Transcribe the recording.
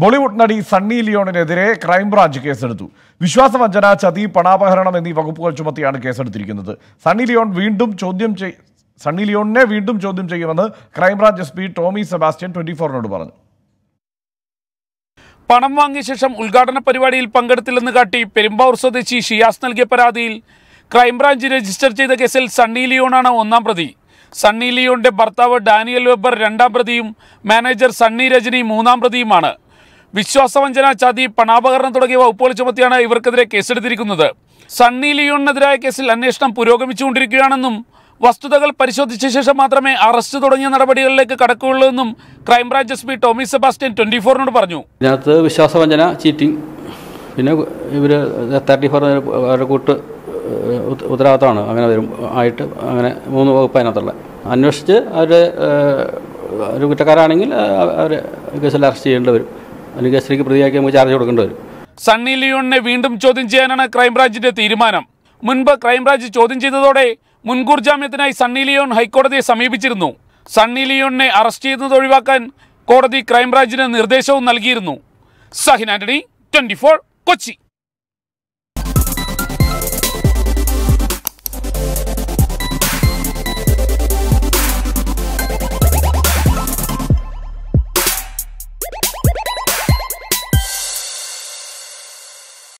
ബോളിവുഡ് നടി സണ്ണി ലിയോണിനെതിരെ ക്രൈംബ്രാഞ്ച് കേസെടുത്തു വിശ്വാസവഞ്ചന ചതി പണാപഹരണം എന്നീ വകുപ്പുകൾ ചുമത്തിയാണ് കേസെടുത്തിരിക്കുന്നത് സണ്ണി ലിയോൺ വീണ്ടും ചോദ്യം ചെയ് സണ്ണി ലിയോണിനെ വീണ്ടും ചോദ്യം ചെയ്യുമെന്ന് crime branch S P Tomy Sebastian twenty ഫോറിനോട് പറഞ്ഞു പണം വാങ്ങിയ ശേഷം ഉദ്ഘാടന പരിപാടിയിൽ പങ്കെടുത്തില്ലെന്ന് കാട്ടി പെരുമ്പാവൂർ സ്വദേശി ഷിയാസ് നൽകിയ പരാതിയിൽ ക്രൈംബ്രാഞ്ച് രജിസ്റ്റർ ചെയ്ത കേസിൽ സണ്ണി ലിയോണാണ് ഒന്നാം പ്രതി സണ്ണി ലിയോണിന്റെ ഭർത്താവ് ഡാനിയൽ വെബർ രണ്ടാം പ്രതിയും മാനേജർ സണ്ണി രജനി മൂന്നാം പ്രതിയുമാണ് വിശ്വാസവഞ്ചന ചതി പണാപകരണം തുടങ്ങിയ വകുപ്പുകൾ ചുമത്തിയാണ് ഇവർക്കെതിരെ കേസെടുത്തിരിക്കുന്നത് സണ്ണി ലിയോണിനെതിരായ കേസിൽ അന്വേഷണം പുരോഗമിച്ചുകൊണ്ടിരിക്കുകയാണെന്നും വസ്തുതകൾ പരിശോധിച്ച ശേഷം മാത്രമേ അറസ്റ്റ് തുടങ്ങിയ നടപടികളിലേക്ക് കടക്കുകയുള്ളൂ എന്നും crime branch S P Tomy Sebastian twenty ഫോറിനോട് പറഞ്ഞു ഇതിനകത്ത് വിശ്വാസവഞ്ചന ചീറ്റിംഗ് പിന്നെ ഇവർ തേർട്ടി ഫോർ കൂട്ട് ഉത്തരവാദിത്തമാണ് അങ്ങനെ വരും ആയിട്ട് അങ്ങനെ മൂന്ന് വകുപ്പ് അതിനകത്തുള്ള അന്വേഷിച്ച് അവർ ഒരു കുറ്റക്കാരാണെങ്കിൽ അവർ കേസിൽ അറസ്റ്റ് ചെയ്യേണ്ടി വരും അല്ലെങ്കിൽ എസ് പ്രതിയാക്കി നമുക്ക് ചാർജ് കൊടുക്കേണ്ടി വരും സണ്ണി ലിയോണിനെ വീണ്ടും ചോദ്യം ചെയ്യാനാണ് ക്രൈംബ്രാഞ്ചിന്റെ തീരുമാനം മുൻപ് ക്രൈംബ്രാഞ്ച് ചോദ്യം ചെയ്തതോടെ മുൻകൂർ ജാമ്യത്തിനായി സണ്ണി ലിയോൺ ഹൈക്കോടതിയെ സമീപിച്ചിരുന്നു സണ്ണി ലിയോണിനെ അറസ്റ്റ് ചെയ്യുന്നത് ഒഴിവാക്കാൻ കോടതി ക്രൈംബ്രാഞ്ചിന് നിർദ്ദേശവും നൽകിയിരുന്നു സഹിൻ ആന്റണി ട്വന്റി കൊച്ചി